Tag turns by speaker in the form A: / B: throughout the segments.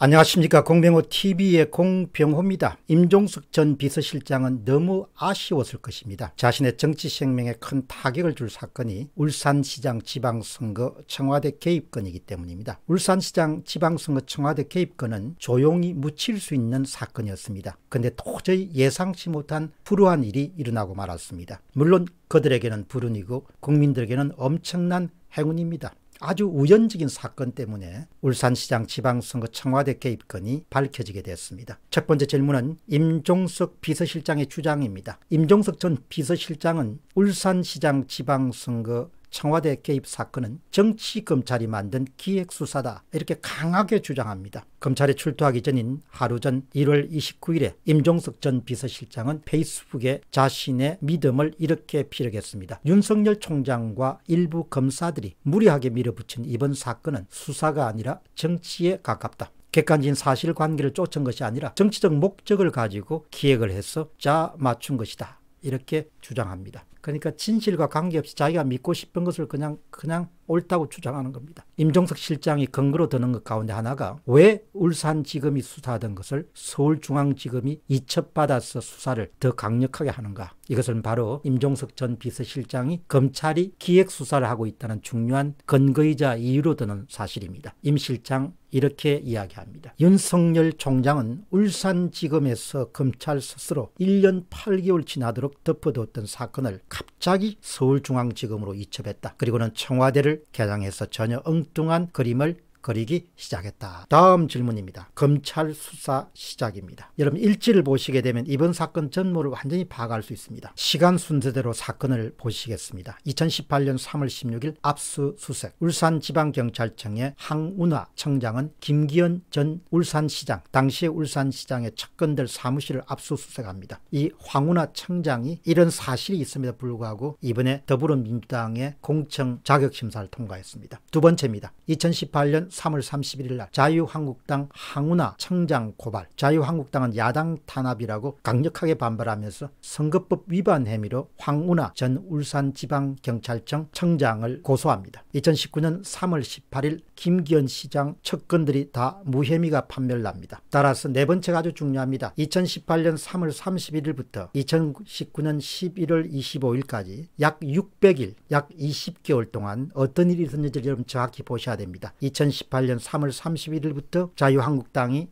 A: 안녕하십니까 공병호TV의 공병호입니다. 임종석 전 비서실장은 너무 아쉬웠을 것입니다. 자신의 정치 생명에 큰 타격을 줄 사건이 울산시장 지방선거 청와대 개입건이기 때문입니다. 울산시장 지방선거 청와대 개입건은 조용히 묻힐 수 있는 사건이었습니다. 근데 도저히 예상치 못한 불우한 일이 일어나고 말았습니다. 물론 그들에게는 불운이고 국민들에게는 엄청난 행운입니다. 아주 우연적인 사건 때문에 울산시장 지방선거 청와대 개입건이 밝혀지게 됐습니다. 첫 번째 질문은 임종석 비서실장의 주장입니다. 임종석 전 비서실장은 울산시장 지방선거 청와대 개입 사건은 정치 검찰이 만든 기획 수사다 이렇게 강하게 주장합니다. 검찰이 출두하기 전인 하루 전 1월 29일에 임종석 전 비서실장은 페이스북에 자신의 믿음을 이렇게 피력했습니다. 윤석열 총장과 일부 검사들이 무리하게 밀어붙인 이번 사건은 수사가 아니라 정치에 가깝다. 객관적인 사실관계를 쫓은 것이 아니라 정치적 목적을 가지고 기획을 해서 짜 맞춘 것이다. 이렇게 주장합니다. 그러니까 진실과 관계없이 자기가 믿고 싶은 것을 그냥 그냥 옳다고 주장하는 겁니다. 임종석 실장이 근거로 드는 것 가운데 하나가 왜 울산지검이 수사하던 것을 서울중앙지검이 이첩받아서 수사를 더 강력하게 하는가. 이것은 바로 임종석 전 비서실장이 검찰이 기획수사를 하고 있다는 중요한 근거이자 이유로 드는 사실입니다. 임 실장 이렇게 이야기합니다. 윤석열 총장은 울산지검에서 검찰 스스로 1년 8개월 지나도록 덮어뒀던 사건을 갑자기 서울중앙지검으로 이첩했다. 그리고는 청와대를 개장해서 전혀 엉뚱한 그림을 거리기 시작했다. 다음 질문입니다. 검찰 수사 시작입니다. 여러분 일지를 보시게 되면 이번 사건 전모를 완전히 파악할 수 있습니다. 시간 순서대로 사건을 보시겠습니다. 2018년 3월 16일 압수수색 울산지방경찰청의 항운화 청장은 김기현 전 울산시장 당시 울산시장의 측근들 사무실을 압수수색합니다. 이 황운화 청장이 이런 사실이 있음에도 불구하고 이번에 더불어민주당의 공청 자격심사를 통과했습니다. 두 번째입니다. 2018년 3월 31일 날 자유한국당 항우나 청장 고발 자유한국당은 야당 탄압이라고 강력하게 반발하면서 선거법 위반 혐의로 황우나 전 울산지방경찰청 청장을 고소합니다. 2019년 3월 18일 김기현 시장 측근들이 다 무혐의가 판별납니다 따라서 네 번째가 아주 중요합니다. 2018년 3월 31일부터 2019년 11월 25일까지 약 600일 약 20개월 동안 어떤 일이 있었는지 여러분 정확히 보셔야 됩니다. 2019 2018년 3월 31일부터 자유한국당이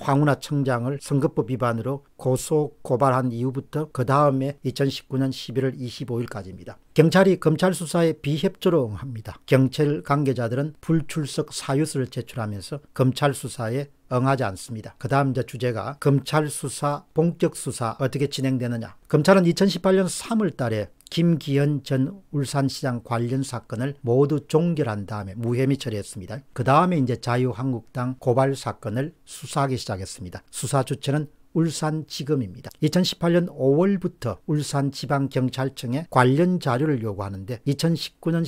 A: 황운하 청장을 선거법 위반으로 고소 고발한 이후부터 그 다음에 2019년 11월 25일까지입니다. 경찰이 검찰 수사에 비협조로 응합니다. 경찰 관계자들은 불출석 사유서를 제출하면서 검찰 수사에 응하지 않습니다. 그 다음 주제가 검찰 수사, 본격 수사 어떻게 진행되느냐. 검찰은 2018년 3월 달에 김기현 전 울산시장 관련 사건을 모두 종결한 다음에 무혐의 처리했습니다. 그 다음에 이제 자유한국당 고발 사건을 수사하기 시작했습니다. 수사 주체는 울산지검입니다. 2018년 5월부터 울산지방경찰청에 관련 자료를 요구하는데 2019년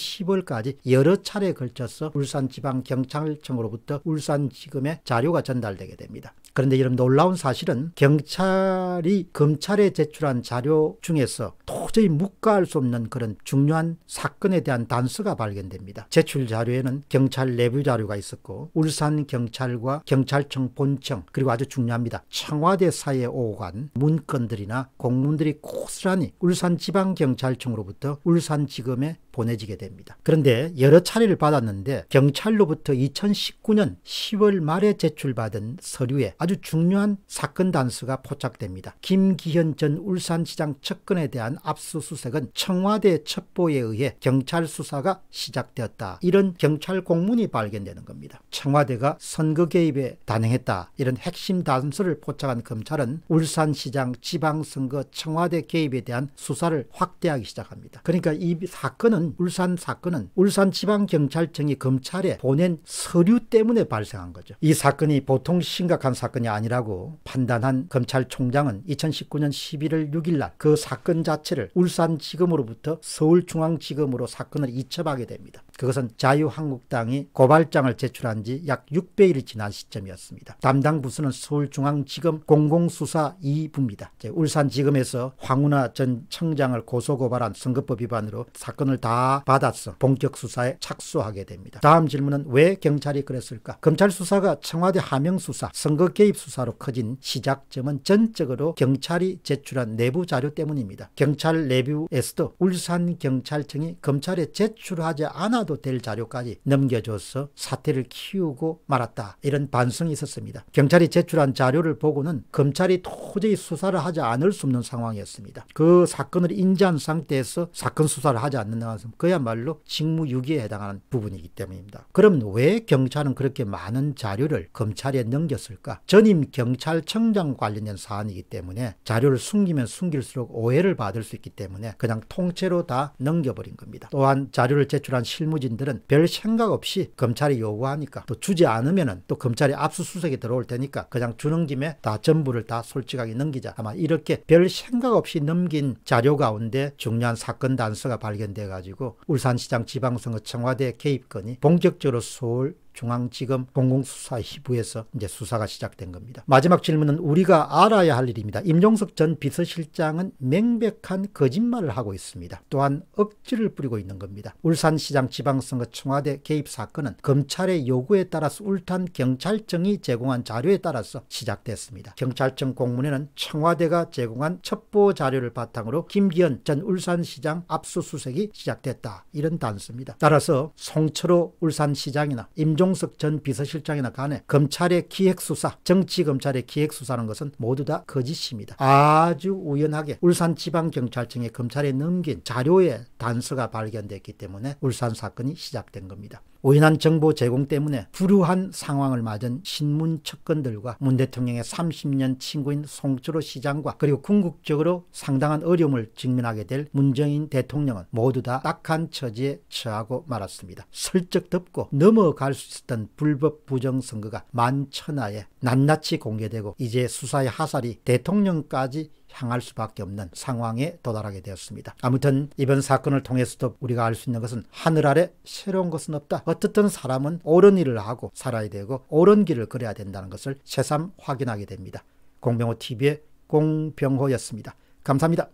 A: 10월까지 여러 차례에 걸쳐서 울산지방경찰청으로부터 울산지검에 자료가 전달되게 됩니다. 그런데 이런 놀라운 사실은 경찰이 검찰에 제출한 자료 중에서 도저히 묵과할 수 없는 그런 중요한 사건에 대한 단서가 발견됩니다. 제출 자료에는 경찰 내부 자료가 있었고 울산 경찰과 경찰청 본청 그리고 아주 중요합니다. 청와대 사에 이 오간 문건들이나 공문들이 고스란히 울산 지방경찰청으로부터 울산지검에 보내지게 됩니다. 그런데 여러 차례를 받았는데 경찰로부터 2019년 10월 말에 제출받은 서류에 아주 중요한 사건 단수가 포착됩니다. 김기현 전 울산시장 측근에 대한 압수수색은 청와대 첩보에 의해 경찰 수사가 시작되었다. 이런 경찰 공문이 발견되는 겁니다. 청와대가 선거 개입에 단행했다. 이런 핵심 단서를 포착한 검찰은 울산시장 지방선거 청와대 개입에 대한 수사를 확대하기 시작합니다. 그러니까 이 사건은 울산 사건은 울산 지방경찰청이 검찰에 보낸 서류 때문에 발생한 거죠. 이 사건이 보통 심각한 사건이 아니라고 판단한 검찰총장은 2019년 11월 6일 날 그 사건 자체를 울산지검으로부터 서울중앙지검으로 사건을 이첩하게 됩니다. 그것은 자유한국당이 고발장을 제출한 지 약6배0일이 지난 시점이었습니다. 담당 부서는 서울중앙지검 공공수사 2부입니다. 울산지검에서 황운하 전 청장을 고소고발한 선거법 위반으로 사건을 다 받아서 본격 수사에 착수하게 됩니다. 다음 질문은 왜 경찰이 그랬을까? 검찰 수사가 청와대 하명 수사, 선거 개입 수사로 커진 시작점은 전적으로 경찰이 제출한 내부 자료 때문입니다. 경찰 내부에서도 울산경찰청이 검찰에 제출하지 않아도 않아도 될 자료까지 넘겨줘서 사태를 키우고 말았다. 이런 반성이 있었습니다. 경찰이 제출한 자료를 보고는 검찰이 도저히 수사를 하지 않을 수 없는 상황이었습니다. 그 사건을 인지한 상태에서 사건 수사를 하지 않는다는 것은 그야말로 직무유기에 해당하는 부분이기 때문입니다. 그럼 왜 경찰은 그렇게 많은 자료를 검찰에 넘겼을까? 전임 경찰청장 관련된 사안이기 때문에 자료를 숨기면 숨길수록 오해를 받을 수 있기 때문에 그냥 통째로 다 넘겨버린 겁니다. 또한 자료를 제출한 실무 내고진들은 별 생각 없이 검찰이 요구하니까 또 주지 않으면은 또 검찰이 압수수색에 들어올 테니까 그냥 주는 김에 다 전부를 다 솔직하게 넘기자 아마 이렇게 별 생각 없이 넘긴 자료 가운데 중요한 사건 단서가 발견돼 가지고 울산시장 지방선거 청와대 개입건이 본격적으로 서울 중앙지검 공공수사시부에서 이제 수사가 시작된 겁니다. 마지막 질문은 우리가 알아야 할 일입니다. 임종석 전 비서실장은 맹백한 거짓말을 하고 있습니다. 또한 억지를 뿌리고 있는 겁니다. 울산시장 지방선거 청와대 개입 사건은 검찰의 요구에 따라서 울탄 경찰청이 제공한 자료에 따라서 시작됐습니다. 경찰청 공문에는 청와대가 제공한 첩보 자료를 바탕으로 김기현 전 울산시장 압수수색이 시작됐다. 이런 단서입니다. 따라서 송철호 울산시장이나 임종 안종석 전 비서실장이나 간에 검찰의 기획수사, 정치검찰의 기획수사는 라 것은 모두 다 거짓입니다. 아주 우연하게 울산지방경찰청에 검찰에 넘긴 자료의 단서가 발견됐기 때문에 울산 사건이 시작된 겁니다. 오인한 정보 제공 때문에 불우한 상황을 맞은 신문 측근들과 문 대통령의 30년 친구인 송철호 시장과 그리고 궁극적으로 상당한 어려움을 직면하게 될 문정인 대통령은 모두 다 딱한 처지에 처하고 말았습니다. 슬쩍 덮고 넘어갈 수 있었던 불법 부정선거가 만천하에 낱낱이 공개되고 이제 수사의 하살이 대통령까지 향할 수밖에 없는 상황에 도달하게 되었습니다. 아무튼 이번 사건을 통해서도 우리가 알 수 있는 것은 하늘 아래 새로운 것은 없다. 어떻든 사람은 옳은 일을 하고 살아야 되고 옳은 길을 걸어야 된다는 것을 새삼 확인하게 됩니다. 공병호 TV의 공병호였습니다. 감사합니다.